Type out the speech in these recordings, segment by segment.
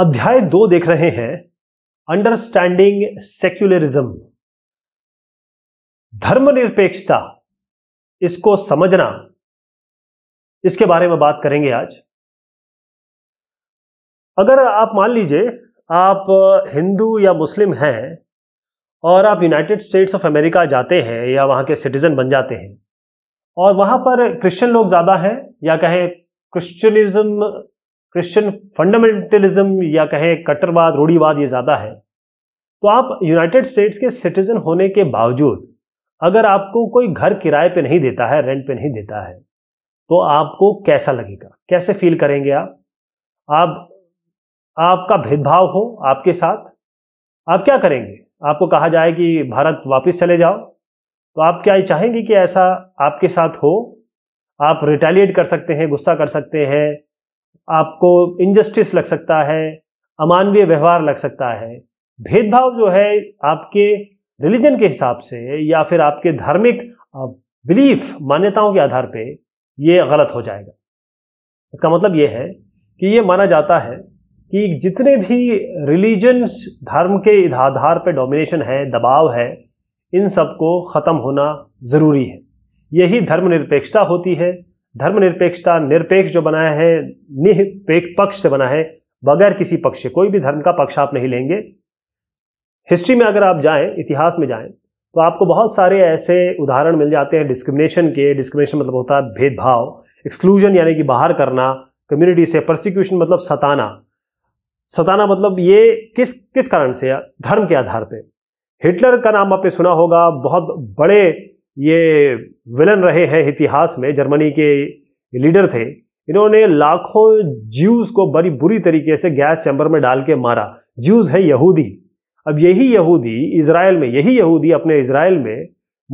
अध्याय दो देख रहे हैं अंडरस्टैंडिंग सेक्युलरिज्म धर्मनिरपेक्षता इसको समझना इसके बारे में बात करेंगे आज अगर आप मान लीजिए आप हिंदू या मुस्लिम हैं और आप यूनाइटेड स्टेट्स ऑफ अमेरिका जाते हैं या वहां के सिटीजन बन जाते हैं और वहां पर क्रिश्चियन लोग ज़्यादा हैं या कहें क्रिश्चियनिज्म क्रिश्चियन फंडामेंटलिज्म या कहें कट्टरवाद रूढ़ीवाद ये ज़्यादा है तो आप यूनाइटेड स्टेट्स के सिटीजन होने के बावजूद अगर आपको कोई घर किराए पे नहीं देता है रेंट पे नहीं देता है तो आपको कैसा लगेगा कैसे फील करेंगे आप आप आपका भेदभाव हो आपके साथ आप क्या करेंगे आपको कहा जाए कि भारत वापस चले जाओ तो आप क्या चाहेंगे कि ऐसा आपके साथ हो आप रिटेलिएट कर सकते हैं गुस्सा कर सकते हैं आपको इनजस्टिस लग सकता है अमानवीय व्यवहार लग सकता है भेदभाव जो है आपके रिलीजन के हिसाब से या फिर आपके धार्मिक बिलीफ मान्यताओं के आधार पे ये गलत हो जाएगा इसका मतलब ये है कि ये माना जाता है कि जितने भी रिलीजन्स धर्म के आधार पर डोमिनेशन है दबाव है इन सबको ख़त्म होना ज़रूरी है यही धर्मनिरपेक्षता होती है धर्मनिरपेक्षता निरपेक्ष जो बनाया है निपेक्ष पक्ष से बना है बगैर किसी पक्ष कोई भी धर्म का पक्ष आप नहीं लेंगे हिस्ट्री में अगर आप जाएं इतिहास में जाएं तो आपको बहुत सारे ऐसे उदाहरण मिल जाते हैं डिस्क्रिमिनेशन के डिस्क्रिमिनेशन मतलब होता है भेदभाव एक्सक्लूजन यानी कि बाहर करना कम्युनिटी से प्रोसिक्यूशन मतलब सताना सताना मतलब ये किस किस कारण से धर्म के आधार पर हिटलर का नाम आपने सुना होगा बहुत बड़े ये विलन रहे हैं इतिहास में जर्मनी के लीडर थे इन्होंने लाखों ज्यूज को बड़ी बुरी तरीके से गैस चैम्बर में डाल के मारा ज्यूज है यहूदी अब यही यहूदी इसराइल में यही यहूदी अपने इसराइल में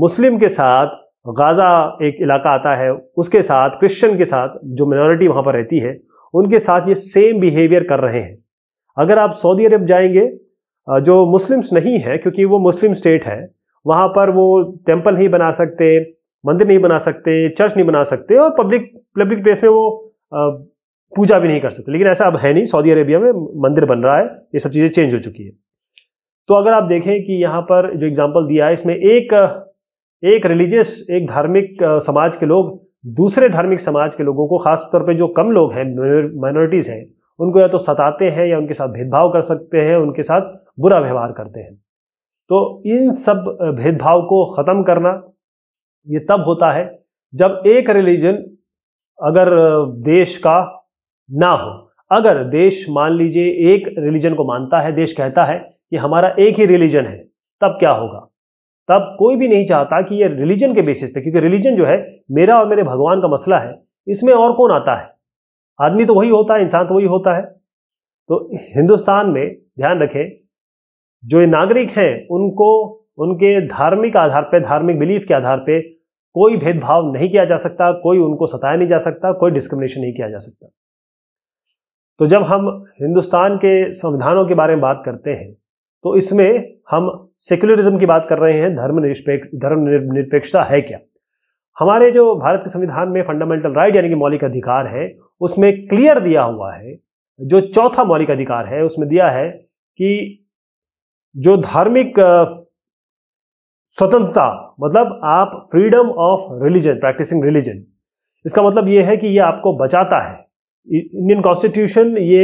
मुस्लिम के साथ गाज़ा एक इलाका आता है उसके साथ क्रिश्चियन के साथ जो मिनॉरिटी वहाँ पर रहती है उनके साथ ये सेम बिहेवियर कर रहे हैं अगर आप सऊदी अरब जाएंगे जो मुस्लिम्स नहीं है क्योंकि वो मुस्लिम स्टेट है वहाँ पर वो टेम्पल नहीं बना सकते मंदिर नहीं बना सकते चर्च नहीं बना सकते और पब्लिक पब्लिक प्लेस में वो पूजा भी नहीं कर सकते लेकिन ऐसा अब है नहीं सऊदी अरेबिया में मंदिर बन रहा है ये सब चीज़ें चेंज हो चुकी है तो अगर आप देखें कि यहाँ पर जो एग्जाम्पल दिया है इसमें एक एक रिलीजियस एक धार्मिक समाज के लोग दूसरे धार्मिक समाज के लोगों को खासतौर पर जो कम लोग हैं माइनॉरिटीज़ हैं उनको या तो सताते हैं या उनके साथ भेदभाव कर सकते हैं उनके साथ बुरा व्यवहार करते हैं तो इन सब भेदभाव को ख़त्म करना ये तब होता है जब एक रिलीजन अगर देश का ना हो अगर देश मान लीजिए एक रिलीजन को मानता है देश कहता है कि हमारा एक ही रिलीजन है तब क्या होगा तब कोई भी नहीं चाहता कि ये रिलीजन के बेसिस पे क्योंकि रिलीजन जो है मेरा और मेरे भगवान का मसला है इसमें और कौन आता है आदमी तो वही होता है इंसान तो वही होता है तो हिंदुस्तान में ध्यान रखें जो ये नागरिक हैं उनको उनके धार्मिक आधार पर धार्मिक बिलीफ के आधार पर कोई भेदभाव नहीं किया जा सकता कोई उनको सताया नहीं जा सकता कोई डिस्क्रिमिनेशन नहीं किया जा सकता तो जब हम हिंदुस्तान के संविधानों के बारे में बात करते हैं तो इसमें हम सेक्युलरिज्म की बात कर रहे हैं धर्म धर्म निरपेक्षता है क्या हमारे जो भारत के संविधान में फंडामेंटल राइट यानी कि मौलिक अधिकार है उसमें क्लियर दिया हुआ है जो चौथा मौलिक अधिकार है उसमें दिया है कि जो धार्मिक स्वतंत्रता मतलब आप freedom of religion practising religion इसका मतलब ये है कि ये आपको बचाता है इंडियन कॉन्स्टिट्यूशन ये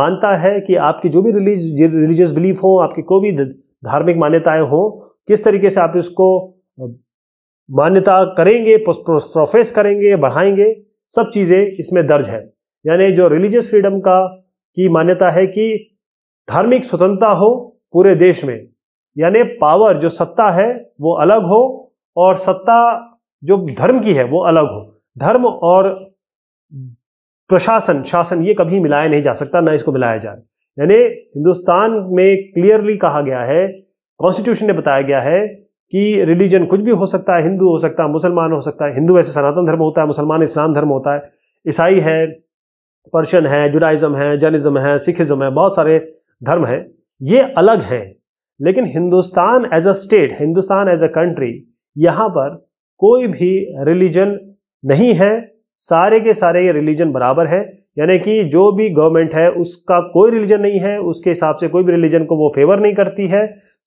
मानता है कि आपकी जो भी रिलीज रिलीजियस बिलीफ हो आपकी कोई भी धार्मिक मान्यताएं हो किस तरीके से आप इसको मान्यता करेंगे प्रोफेस करेंगे बढ़ाएंगे सब चीज़ें इसमें दर्ज है यानी जो रिलीजियस फ्रीडम का की मान्यता है कि धार्मिक स्वतंत्रता हो पूरे देश में यानी पावर जो सत्ता है वो अलग हो और सत्ता जो धर्म की है वो अलग हो धर्म और प्रशासन शासन ये कभी मिलाया नहीं जा सकता ना इसको मिलाया जाए यानी हिंदुस्तान में क्लियरली कहा गया है कॉन्स्टिट्यूशन ने बताया गया है कि रिलीजन कुछ भी हो सकता है हिंदू हो सकता है मुसलमान हो सकता है हिंदू वैसे सनातन धर्म होता है मुसलमान इस्लाम धर्म होता है ईसाई है पर्शियन है जुडाइज़म है जैनिज़्म है सिखिज्म है बहुत सारे धर्म हैं ये अलग है लेकिन Hindustan as a state Hindustan as a country यहाँ पर कोई भी रिलीजन नहीं है सारे के सारे ये रिलीजन बराबर है यानी कि जो भी गवर्नमेंट है उसका कोई रिलीजन नहीं है उसके हिसाब से कोई भी रिलीजन को वो फेवर नहीं करती है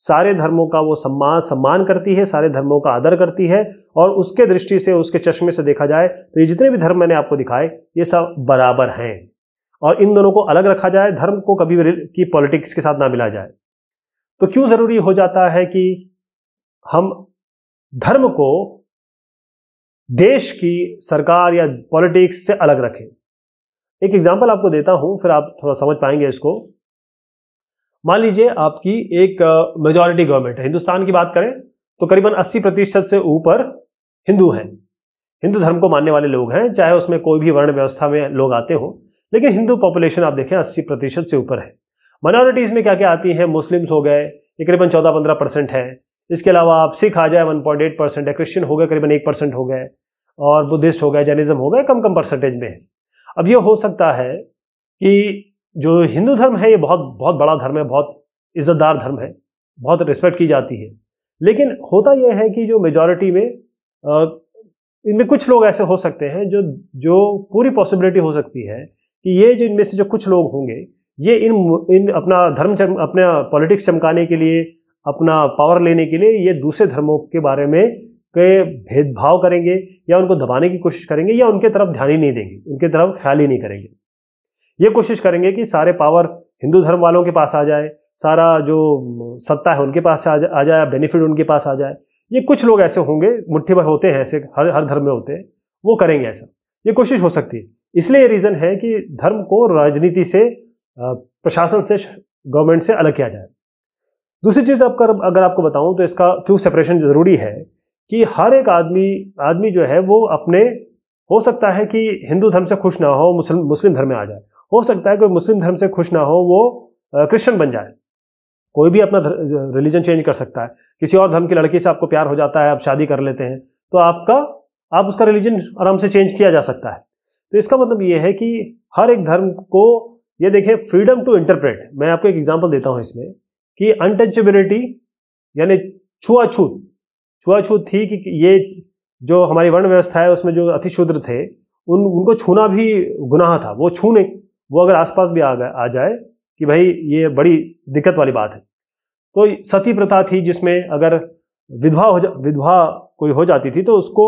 सारे धर्मों का वो सम्मान सम्मान करती है सारे धर्मों का आदर करती है और उसके दृष्टि से उसके चश्मे से देखा जाए तो ये जितने भी धर्म मैंने आपको दिखाए ये सब बराबर हैं और इन दोनों को अलग रखा जाए धर्म को कभी की पॉलिटिक्स के साथ ना मिला जाए तो क्यों जरूरी हो जाता है कि हम धर्म को देश की सरकार या पॉलिटिक्स से अलग रखें एक एग्जाम्पल आपको देता हूं फिर आप थोड़ा समझ पाएंगे इसको मान लीजिए आपकी एक मेजॉरिटी गवर्नमेंट है हिंदुस्तान की बात करें तो करीबन 80 प्रतिशत से ऊपर हिंदू हैं हिंदू धर्म को मानने वाले लोग हैं चाहे उसमें कोई भी वर्ण व्यवस्था में लोग आते हों लेकिन हिंदू पॉपुलेशन आप देखें अस्सी प्रतिशत से ऊपर है माइनॉरिटीज़ में क्या क्या आती हैं मुस्लिम्स हो गए तकरीबन चौदह पंद्रह परसेंट है इसके अलावा आप सिख आ जाए वन पॉइंट एट परसेंट है क्रिश्चियन हो गए करीबन एक परसेंट हो गए और बुद्धिस्ट हो गए जैनिज़्म हो गए कम कम परसेंटेज में है अब ये हो सकता है कि जो हिंदू धर्म है ये बहुत बहुत बड़ा धर्म है बहुत इज़्ज़तदार धर्म है बहुत रिस्पेक्ट की जाती है लेकिन होता यह है कि जो मेजॉरिटी में इनमें कुछ लोग ऐसे हो सकते हैं जो जो पूरी पॉसिबिलिटी हो सकती है कि ये जो इनमें से जो कुछ लोग होंगे ये इन इन अपना धर्म चम, अपना पॉलिटिक्स चमकाने के लिए अपना पावर लेने के लिए ये दूसरे धर्मों के बारे में के भेदभाव करेंगे या उनको दबाने की कोशिश करेंगे या उनके तरफ ध्यान ही नहीं देंगे उनके तरफ ख्याल ही नहीं करेंगे ये कोशिश करेंगे कि सारे पावर हिंदू धर्म वालों के पास आ जाए सारा जो सत्ता है उनके पास आ, जाए बेनिफिट उनके पास आ जाए ये कुछ लोग ऐसे होंगे मुठ्ठी भर होते हैं ऐसे हर हर धर्म में होते हैं वो करेंगे ऐसा ये कोशिश हो सकती है इसलिए रीज़न है कि धर्म को राजनीति से प्रशासन से गवर्नमेंट से अलग किया जाए दूसरी चीज़ आपका अगर आपको बताऊं तो इसका क्यों सेपरेशन ज़रूरी है कि हर एक आदमी आदमी जो है वो अपने हो सकता है कि हिंदू धर्म से खुश ना हो मुस्लिम मुस्लिम धर्म में आ जाए हो सकता है कोई मुस्लिम धर्म से खुश ना हो वो क्रिश्चियन बन जाए कोई भी अपना रिलीजन चेंज कर सकता है किसी और धर्म की लड़की से आपको प्यार हो जाता है आप शादी कर लेते हैं तो आपका आप उसका रिलीजन आराम से चेंज किया जा सकता है तो इसका मतलब ये है कि हर एक धर्म को ये देखें फ्रीडम टू इंटरप्रेट मैं आपको एक एग्जाम्पल देता हूँ इसमें कि अनटचेबिलिटी यानी छुआछूत छुआछूत थी कि ये जो हमारी वर्ण व्यवस्था है उसमें जो अतिशूद्र थे उन उनको छूना भी गुनाह था वो छूने वो अगर आसपास भी आ गए आ जाए कि भाई ये बड़ी दिक्कत वाली बात है तो सती प्रथा थी जिसमें अगर विधवा हो जा विधवा कोई हो जाती थी तो उसको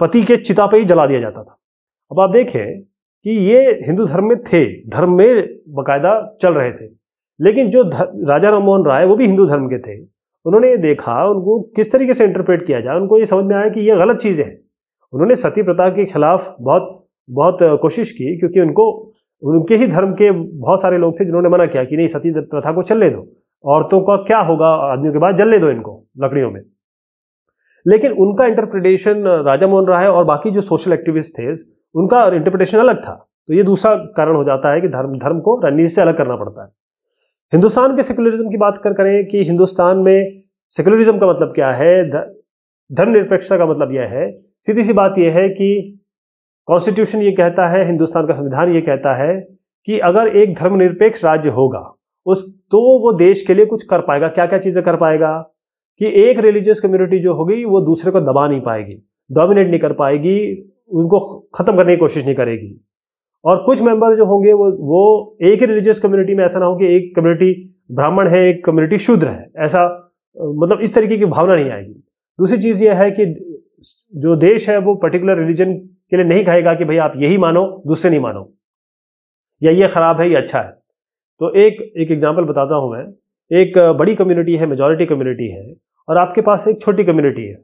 पति के चिता पर ही जला दिया जाता था अब आप देखें कि ये हिंदू धर्म में थे धर्म में बकायदा चल रहे थे लेकिन जो राजा राम मोहन राय वो भी हिंदू धर्म के थे उन्होंने ये देखा उनको किस तरीके से इंटरप्रेट किया जाए उनको ये समझ में आया कि ये गलत चीज़ है उन्होंने सती प्रथा के खिलाफ बहुत बहुत कोशिश की क्योंकि उनको उनके ही धर्म के बहुत सारे लोग थे जिन्होंने मना किया कि नहीं सती प्रथा को चलने दो औरतों का क्या होगा आदमियों के बाद जलने दो इनको लकड़ियों में लेकिन उनका इंटरप्रिटेशन राजा मोहन राय और बाकी जो सोशल एक्टिविस्ट थे उनका इंटरप्रिटेशन अलग था तो ये दूसरा कारण हो जाता है कि धर्म धर्म को रणनीति से अलग करना पड़ता है हिंदुस्तान के सेकुलरिज्म की बात कर करें कि हिंदुस्तान में सेकुलरिज्म का मतलब क्या है धर्मनिरपेक्षता का मतलब यह है सीधी सी बात यह है कि कॉन्स्टिट्यूशन ये कहता है हिंदुस्तान का संविधान ये कहता है कि अगर एक धर्मनिरपेक्ष राज्य होगा उस तो वो देश के लिए कुछ कर पाएगा क्या क्या चीज़ें कर पाएगा कि एक रिलीजियस कम्युनिटी जो होगी वो दूसरे को दबा नहीं पाएगी डोमिनेट नहीं कर पाएगी उनको ख़त्म करने की कोशिश नहीं करेगी और कुछ मेंबर जो होंगे वो वो एक ही रिलीजियस कम्युनिटी में ऐसा ना हो कि एक कम्युनिटी ब्राह्मण है एक कम्युनिटी शूद्र है ऐसा मतलब इस तरीके की भावना नहीं आएगी दूसरी चीज़ यह है कि जो देश है वो पर्टिकुलर रिलीजन के लिए नहीं कहेगा कि भाई आप यही मानो दूसरे नहीं मानो या ये ख़राब है या अच्छा है तो एक एक एग्जाम्पल बताता हूँ मैं एक बड़ी कम्युनिटी है मेजॉरिटी कम्युनिटी है और आपके पास एक छोटी कम्युनिटी है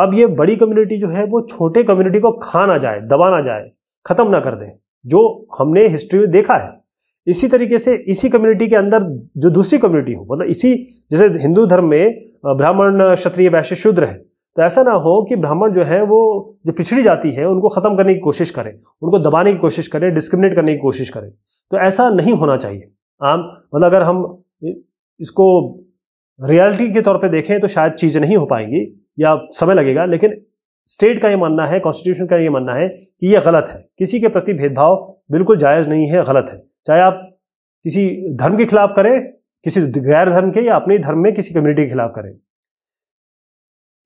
अब ये बड़ी कम्युनिटी जो है वो छोटे कम्युनिटी को खा ना जाए दबा ना जाए खत्म ना कर दे जो हमने हिस्ट्री में देखा है इसी तरीके से इसी कम्युनिटी के अंदर जो दूसरी कम्युनिटी हो मतलब इसी जैसे हिंदू धर्म में ब्राह्मण क्षत्रिय वैश्य शूद्र है तो ऐसा ना हो कि ब्राह्मण जो है वो जो पिछड़ी जाती है उनको खत्म करने की कोशिश करें उनको दबाने की कोशिश करें डिस्क्रिमिनेट करने की कोशिश करें तो ऐसा नहीं होना चाहिए आम मतलब अगर हम इसको रियलिटी के तौर पे देखें तो शायद चीज़ें नहीं हो पाएंगी या समय लगेगा लेकिन स्टेट का ये मानना है कॉन्स्टिट्यूशन का ये मानना है कि ये गलत है किसी के प्रति भेदभाव बिल्कुल जायज़ नहीं है गलत है चाहे आप किसी धर्म के खिलाफ करें किसी गैर धर्म के या अपने धर्म में किसी कम्युनिटी के खिलाफ करें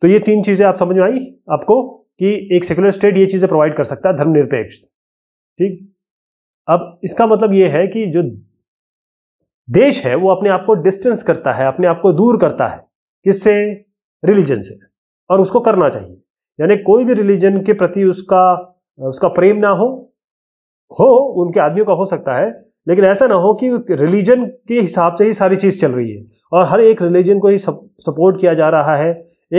तो ये तीन चीज़ें आप समझ में आई आपको कि एक सेकुलर स्टेट ये चीज़ें प्रोवाइड कर सकता है धर्मनिरपेक्ष ठीक अब इसका मतलब ये है कि जो देश है वो अपने आप को डिस्टेंस करता है अपने आप को दूर करता है किससे रिलीजन से और उसको करना चाहिए यानी कोई भी रिलीजन के प्रति उसका उसका प्रेम ना हो हो उनके आदमियों का हो सकता है लेकिन ऐसा ना हो कि रिलीजन के हिसाब से ही सारी चीज़ चल रही है और हर एक रिलीजन को ही सपोर्ट किया जा रहा है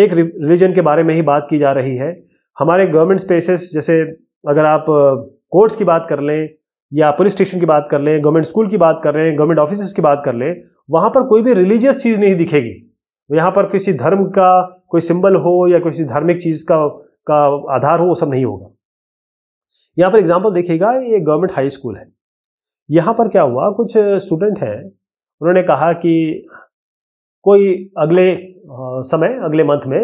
एक रिलीजन के बारे में ही बात की जा रही है हमारे गवर्नमेंट स्पेसेस जैसे अगर आप कोर्ट्स की बात कर लें या पुलिस स्टेशन की बात कर लें गवर्नमेंट स्कूल की बात कर लें गवर्नमेंट ऑफिस की बात कर लें वहाँ पर कोई भी रिलीजियस चीज़ नहीं दिखेगी तो यहाँ पर किसी धर्म का कोई सिंबल हो या किसी धार्मिक चीज़ का का आधार हो वो सब नहीं होगा यहाँ पर एग्जाम्पल देखिएगा ये गवर्नमेंट हाई स्कूल है यहाँ पर क्या हुआ कुछ स्टूडेंट हैं उन्होंने कहा कि कोई अगले समय अगले मंथ में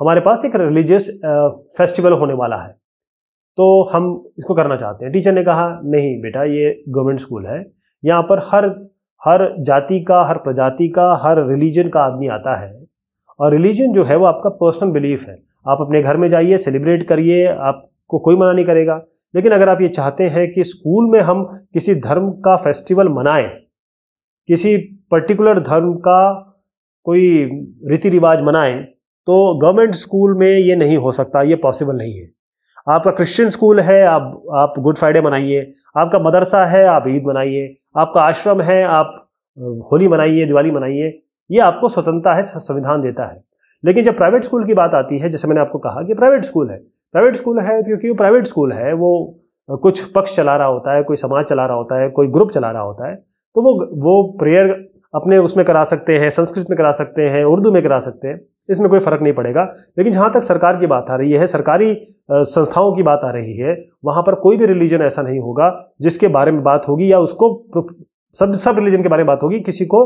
हमारे पास एक रिलीजियस फेस्टिवल होने वाला है तो हम इसको करना चाहते हैं टीचर ने कहा नहीं बेटा ये गवर्नमेंट स्कूल है यहाँ पर हर हर जाति का हर प्रजाति का हर रिलीजन का आदमी आता है और रिलीजन जो है वो आपका पर्सनल बिलीफ है आप अपने घर में जाइए सेलिब्रेट करिए आपको कोई मना नहीं करेगा लेकिन अगर आप ये चाहते हैं कि स्कूल में हम किसी धर्म का फेस्टिवल मनाएं किसी पर्टिकुलर धर्म का कोई रीति रिवाज मनाएं तो गवर्नमेंट स्कूल में ये नहीं हो सकता ये पॉसिबल नहीं है आपका क्रिश्चियन स्कूल है आप आप गुड फ्राइडे मनाइए आपका मदरसा है आप ईद मनाइए आपका आश्रम है आप होली मनाइए दिवाली मनाइए ये आपको स्वतंत्रता है संविधान देता है लेकिन जब प्राइवेट स्कूल की बात आती है जैसे मैंने आपको कहा कि प्राइवेट स्कूल है प्राइवेट स्कूल है तो क्योंकि वो प्राइवेट स्कूल है वो कुछ पक्ष चला रहा होता है कोई समाज चला रहा होता है कोई ग्रुप चला रहा होता है तो वो वो प्रेयर अपने उसमें करा सकते हैं संस्कृत में करा सकते हैं उर्दू में करा सकते हैं इसमें कोई फर्क नहीं पड़ेगा लेकिन जहां तक सरकार की बात आ रही है सरकारी संस्थाओं की बात आ रही है वहां पर कोई भी रिलीजन ऐसा नहीं होगा जिसके बारे में बात होगी या उसको सब सब रिलीजन के बारे में बात होगी किसी को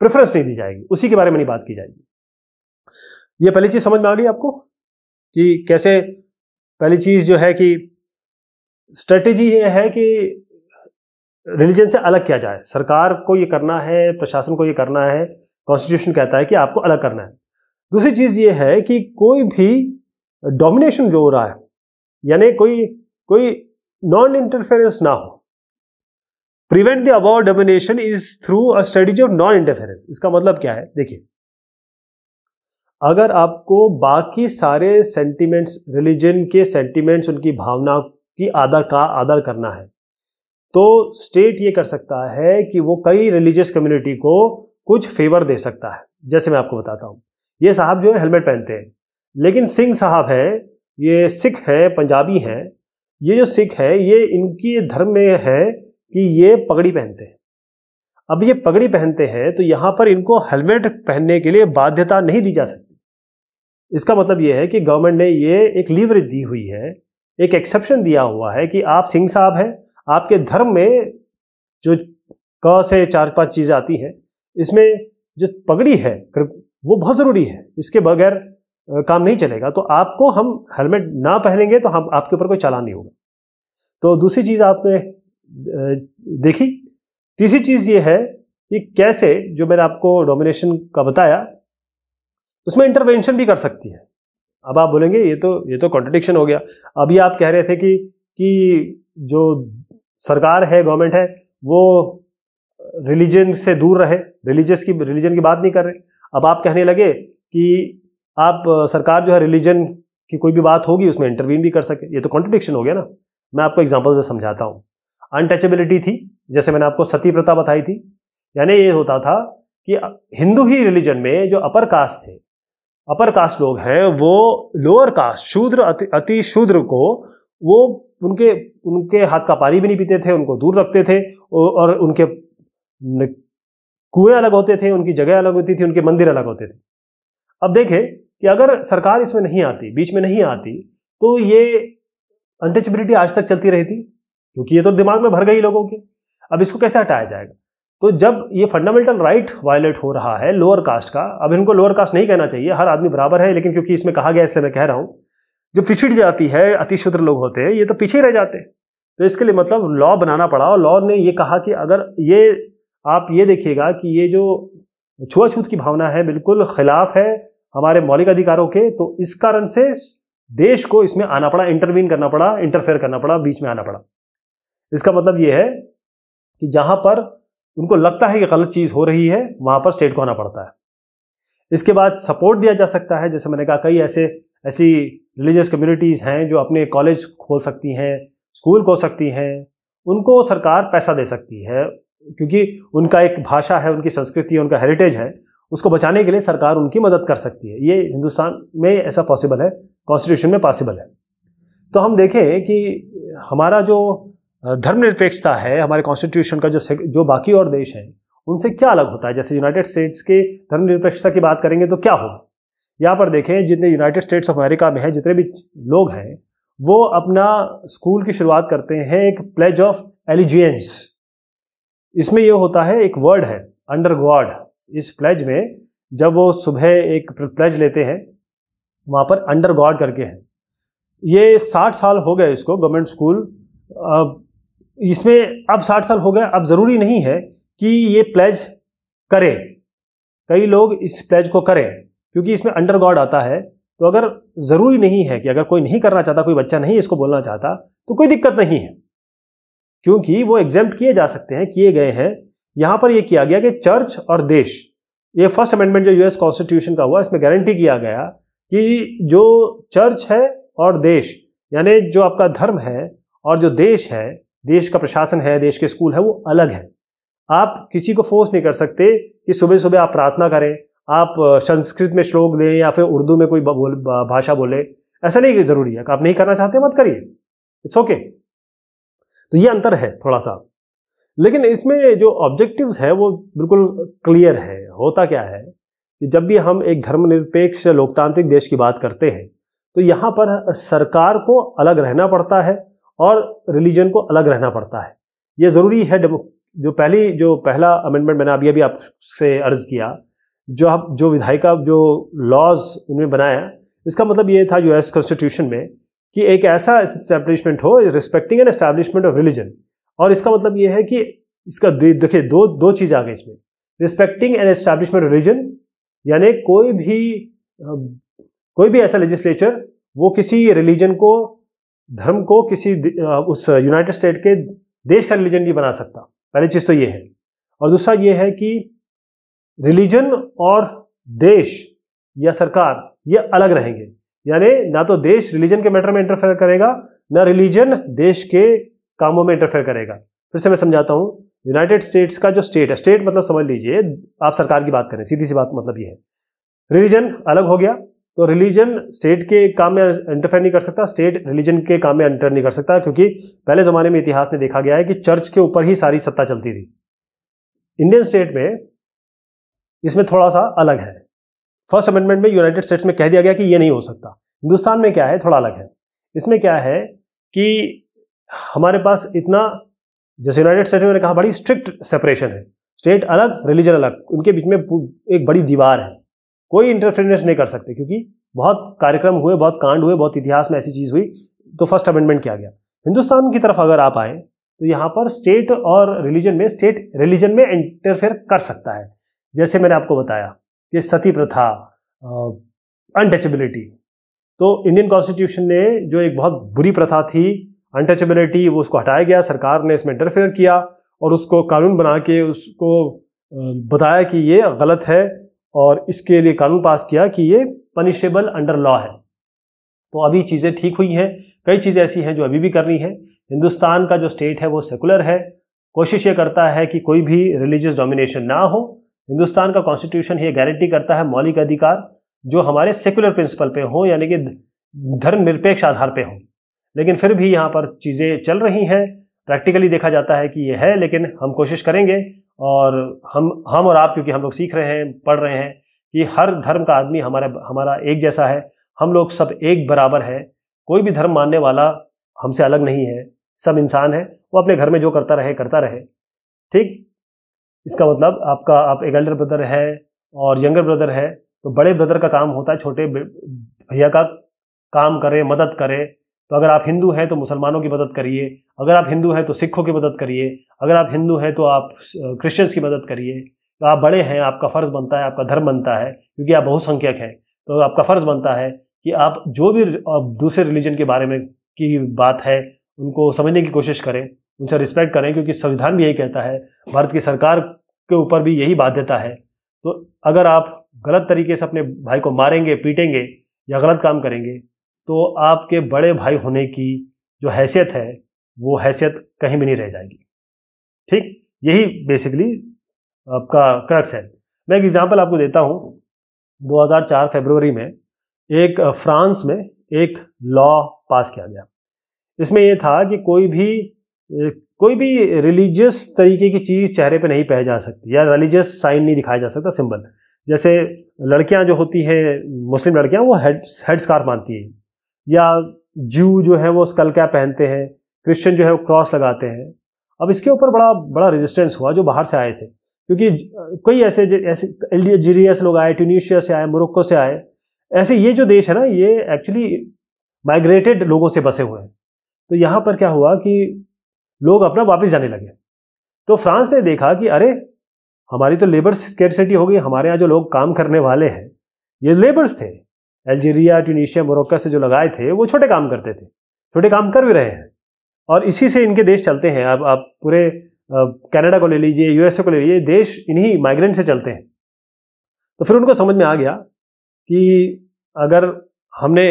प्रेफरेंस नहीं दी जाएगी उसी के बारे में नहीं बात की जाएगी ये पहली चीज़ समझ में आ गई आपको कि कैसे पहली चीज़ जो है कि स्ट्रेटेजी यह है कि रिलीजन से अलग किया जाए सरकार को ये करना है प्रशासन को ये करना है कॉन्स्टिट्यूशन कहता है कि आपको अलग करना है दूसरी चीज़ ये है कि कोई भी डोमिनेशन जो हो रहा है यानी कोई कोई नॉन इंटरफेरेंस ना हो prevent the about domination is through a strategy of non interference इसका मतलब क्या है देखिए अगर आपको बाकी सारे सेंटिमेंट्स रिलीजन के सेंटिमेंट्स उनकी भावना की आदर का आदर करना है तो स्टेट ये कर सकता है कि वो कई रिलीजियस कम्युनिटी को कुछ फेवर दे सकता है जैसे मैं आपको बताता हूँ ये साहब जो है हेलमेट पहनते हैं लेकिन सिंह साहब हैं ये सिख हैं पंजाबी हैं ये जो सिख है ये इनकी धर्म में है कि ये पगड़ी पहनते हैं अब ये पगड़ी पहनते हैं तो यहाँ पर इनको हेलमेट पहनने के लिए बाध्यता नहीं दी जा सकती इसका मतलब ये है कि गवर्नमेंट ने ये एक लीवरेज दी हुई है एक एक्सेप्शन दिया हुआ है कि आप सिंह साहब हैं आपके धर्म में जो क से चार पांच चीज़ें आती हैं इसमें जो पगड़ी है वो बहुत ज़रूरी है इसके बगैर काम नहीं चलेगा तो आपको हम हेलमेट ना पहनेंगे तो हम आपके ऊपर कोई चालान नहीं होगा तो दूसरी चीज़ आपने देखी तीसरी चीज़ ये है कि कैसे जो मैंने आपको डोमिनेशन का बताया उसमें इंटरवेंशन भी कर सकती है अब आप बोलेंगे ये तो ये तो कॉन्ट्रडिक्शन हो गया अभी आप कह रहे थे कि कि जो सरकार है गवर्नमेंट है वो रिलीजन से दूर रहे रिलीजियस की रिलीजन की बात नहीं कर रहे अब आप कहने लगे कि आप सरकार जो है रिलीजन की कोई भी बात होगी उसमें इंटरव्यून भी कर सके ये तो कॉन्ट्रडिक्शन हो गया ना मैं आपको एग्जाम्पल से समझाता हूँ अनटचेबिलिटी थी जैसे मैंने आपको सती प्रथा बताई थी यानी ये होता था कि हिंदू ही रिलीजन में जो अपर कास्ट थे अपर कास्ट लोग हैं वो लोअर कास्ट शूद्र अति शूद्र को वो उनके उनके हाथ का पानी भी नहीं पीते थे उनको दूर रखते थे और उनके कुएं अलग होते थे उनकी जगह अलग होती थी उनके मंदिर अलग होते थे अब देखें कि अगर सरकार इसमें नहीं आती बीच में नहीं आती तो ये अनटचबिलिटी आज तक चलती रहती क्योंकि ये तो दिमाग में भर गई लोगों के अब इसको कैसे हटाया जाएगा तो जब ये फंडामेंटल राइट वायलेट हो रहा है लोअर कास्ट का अब इनको लोअर कास्ट नहीं कहना चाहिए हर आदमी बराबर है लेकिन क्योंकि इसमें कहा गया इसलिए मैं कह रहा हूँ जो पिछड़ जाती है अतिशुद्र लोग होते हैं ये तो पीछे रह जाते हैं तो इसके लिए मतलब लॉ बनाना पड़ा और लॉ ने ये कहा कि अगर ये आप ये देखिएगा कि ये जो छुआछूत की भावना है बिल्कुल खिलाफ है हमारे मौलिक अधिकारों के तो इस कारण से देश को इसमें आना पड़ा इंटरवीन करना पड़ा इंटरफेयर करना पड़ा बीच में आना पड़ा इसका मतलब ये है कि जहां पर उनको लगता है कि गलत चीज हो रही है वहां पर स्टेट को आना पड़ता है इसके बाद सपोर्ट दिया जा सकता है जैसे मैंने कहा कई ऐसे ऐसी रिलीजियस कम्युनिटीज हैं जो अपने कॉलेज खोल सकती हैं स्कूल खोल सकती हैं उनको सरकार पैसा दे सकती है क्योंकि उनका एक भाषा है उनकी संस्कृति है उनका हेरिटेज है उसको बचाने के लिए सरकार उनकी मदद कर सकती है ये हिंदुस्तान में ऐसा पॉसिबल है कॉन्स्टिट्यूशन में पॉसिबल है तो हम देखें कि हमारा जो धर्मनिरपेक्षता है हमारे कॉन्स्टिट्यूशन का जो जो बाकी और देश हैं उनसे क्या अलग होता है जैसे यूनाइटेड स्टेट्स के धर्मनिरपेक्षता की बात करेंगे तो क्या होगा यहाँ पर देखें जितने यूनाइटेड स्टेट्स ऑफ अमेरिका में हैं जितने भी लोग हैं वो अपना स्कूल की शुरुआत करते हैं एक प्लेज ऑफ एलिजियंस इसमें यह होता है एक वर्ड है अंडर गॉड इस प्लेज में जब वो सुबह एक प्लेज लेते हैं वहाँ पर अंडर गॉड करके हैं ये साठ साल हो गए इसको गवर्नमेंट स्कूल अब इसमें अब साठ साल हो गए अब ज़रूरी नहीं है कि ये प्लेज करें कई लोग इस प्लेज को करें क्योंकि इसमें अंडर गॉड आता है तो अगर ज़रूरी नहीं है कि अगर कोई नहीं करना चाहता कोई बच्चा नहीं इसको बोलना चाहता तो कोई दिक्कत नहीं है क्योंकि वो एग्जाम किए जा सकते हैं किए गए हैं यहाँ पर यह किया गया कि चर्च और देश ये फर्स्ट अमेंडमेंट जो यूएस कॉन्स्टिट्यूशन का हुआ इसमें गारंटी किया गया कि जो चर्च है और देश यानी जो आपका धर्म है और जो देश है देश का प्रशासन है देश के स्कूल है वो अलग है आप किसी को फोर्स नहीं कर सकते कि सुबह सुबह आप प्रार्थना करें आप संस्कृत में श्लोक दें या फिर उर्दू में कोई भाषा बोले ऐसा नहीं जरूरी है आप नहीं करना चाहते मत करिए इट्स ओके okay. तो ये अंतर है थोड़ा सा लेकिन इसमें जो ऑब्जेक्टिव्स है वो बिल्कुल क्लियर है होता क्या है कि जब भी हम एक धर्मनिरपेक्ष लोकतांत्रिक देश की बात करते हैं तो यहाँ पर सरकार को अलग रहना पड़ता है और रिलीजन को अलग रहना पड़ता है ये ज़रूरी है जो पहली जो पहला अमेंडमेंट मैंने अभी अभी आपसे अर्ज किया जो आप जो विधायिका जो लॉज उनमें बनाया इसका मतलब ये था यूएस कॉन्स्टिट्यूशन में कि एक ऐसा इस्टेब्लिशमेंट हो respecting an establishment of religion और इसका मतलब ये है कि इसका देखिए दो दो चीज़ आ गई इसमें रिस्पेक्टिंग एन एस्टेब्लिशमेंट रिलीजन यानी कोई भी कोई भी ऐसा लेजिस्लेचर वो किसी रिलीजन को धर्म को किसी उस यूनाइटेड स्टेट के देश का रिलीजन नहीं बना सकता पहली चीज़ तो ये है और दूसरा ये है कि रिलीजन और देश या सरकार ये अलग रहेंगे यानी ना तो देश रिलीजन के मैटर में इंटरफेयर करेगा ना रिलीजन देश के कामों में इंटरफेयर करेगा फिर से मैं समझाता हूँ यूनाइटेड स्टेट्स का जो स्टेट है स्टेट मतलब समझ लीजिए आप सरकार की बात करें सीधी सी बात मतलब ये है रिलीजन अलग हो गया तो रिलीजन स्टेट के काम में इंटरफेयर नहीं कर सकता स्टेट रिलीजन के काम में इंटर नहीं कर सकता क्योंकि पहले ज़माने में इतिहास में देखा गया है कि चर्च के ऊपर ही सारी सत्ता चलती थी इंडियन स्टेट में इसमें थोड़ा सा अलग है फर्स्ट अमेंडमेंट में यूनाइटेड स्टेट्स में कह दिया गया कि ये नहीं हो सकता हिंदुस्तान में क्या है थोड़ा अलग है इसमें क्या है कि हमारे पास इतना जैसे यूनाइटेड स्टेट्स में कहा बड़ी स्ट्रिक्ट सेपरेशन है स्टेट अलग रिलीजन अलग उनके बीच में एक बड़ी दीवार है कोई इंटरफेरेंस नहीं कर सकते क्योंकि बहुत कार्यक्रम हुए बहुत कांड हुए बहुत इतिहास में ऐसी चीज़ हुई तो फर्स्ट अमेंडमेंट किया गया हिंदुस्तान की तरफ अगर आप आए तो यहाँ पर स्टेट और रिलीजन में स्टेट रिलीजन में इंटरफेयर कर सकता है जैसे मैंने आपको बताया ये सती प्रथा अनटचेबिलिटी तो इंडियन कॉन्स्टिट्यूशन ने जो एक बहुत बुरी प्रथा थी अनटचेबिलिटी वो उसको हटाया गया सरकार ने इसमें इंटरफेयर किया और उसको कानून बना के उसको बताया कि ये गलत है और इसके लिए कानून पास किया कि ये पनिशेबल अंडर लॉ है तो अभी चीज़ें ठीक हुई हैं कई चीज़ें ऐसी हैं जो अभी भी करनी है हिंदुस्तान का जो स्टेट है वो सेकुलर है कोशिश ये करता है कि कोई भी रिलीजियस डोमिनेशन ना हो हिंदुस्तान का कॉन्स्टिट्यूशन ये गारंटी करता है मौलिक अधिकार जो हमारे सेकुलर प्रिंसिपल पे हो यानी कि धर्म निरपेक्ष आधार पे हो लेकिन फिर भी यहाँ पर चीज़ें चल रही हैं प्रैक्टिकली देखा जाता है कि ये है लेकिन हम कोशिश करेंगे और हम हम और आप क्योंकि हम लोग सीख रहे हैं पढ़ रहे हैं कि हर धर्म का आदमी हमारा हमारा एक जैसा है हम लोग सब एक बराबर है कोई भी धर्म मानने वाला हमसे अलग नहीं है सब इंसान है वो अपने घर में जो करता रहे करता रहे ठीक इसका मतलब आपका आप एक एल्डर ब्रदर है और यंगर ब्रदर है तो बड़े ब्रदर का काम होता है छोटे भैया का काम करें मदद करें तो अगर आप हिंदू हैं तो मुसलमानों की मदद करिए अगर आप हिंदू हैं तो सिखों की मदद करिए अगर आप हिंदू हैं तो आप क्रिश्चियंस की मदद करिए तो आप बड़े हैं आपका फ़र्ज़ बनता है आपका धर्म बनता है क्योंकि आप बहुसंख्यक हैं तो आपका फ़र्ज़ बनता है कि आप जो भी दूसरे रिलीजन के बारे में की बात है उनको समझने की कोशिश करें उनसे रिस्पेक्ट करें क्योंकि संविधान भी यही कहता है भारत की सरकार के ऊपर भी यही बाध्यता है तो अगर आप गलत तरीके से अपने भाई को मारेंगे पीटेंगे या गलत काम करेंगे तो आपके बड़े भाई होने की जो हैसियत है वो हैसियत कहीं भी नहीं रह जाएगी ठीक यही बेसिकली आपका क्रक्स है मैं एक एग्ज़ाम्पल आपको देता हूँ 2004 फरवरी में एक फ्रांस में एक लॉ पास किया गया इसमें यह था कि कोई भी कोई भी रिलीजियस तरीके की चीज़ चेहरे पे नहीं पह जा सकती या रिलीजियस साइन नहीं दिखाया जा सकता सिंबल जैसे लड़कियां जो होती हैं मुस्लिम लड़कियां वो हेड हेड स्कार्फ मानती हैं या जू जो है वो स्कल कैप पहनते हैं क्रिश्चियन जो है वो क्रॉस लगाते हैं अब इसके ऊपर बड़ा बड़ा रेजिस्टेंस हुआ जो बाहर से आए थे क्योंकि कई ऐसे ऐसे अल्जीरिया लोग आए ट्यूनिशिया से आए मोरक्को से आए ऐसे ये जो देश है ना ये एक्चुअली माइग्रेटेड लोगों से बसे हुए हैं तो यहाँ पर क्या हुआ कि लोग अपना वापस जाने लगे तो फ्रांस ने देखा कि अरे हमारी तो लेबर स्केरसिटी हो गई हमारे यहाँ जो लोग काम करने वाले हैं ये लेबर्स थे अल्जीरिया ट्यूनिशिया मोरक्का से जो लगाए थे वो छोटे काम करते थे छोटे काम कर भी रहे हैं और इसी से इनके देश चलते हैं अब आप पूरे कनाडा को ले लीजिए यूएसए को ले लीजिए देश इन्हीं माइग्रेंट से चलते हैं तो फिर उनको समझ में आ गया कि अगर हमने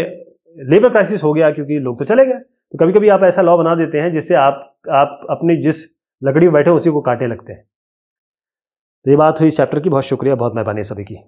लेबर क्राइसिस हो गया क्योंकि लोग तो चले गए तो कभी कभी आप ऐसा लॉ बना देते हैं जिससे आप आप अपनी जिस लकड़ी में बैठे उसी को काटे लगते हैं तो ये बात हुई इस चैप्टर की बहुत शुक्रिया बहुत मेहरबानी सभी की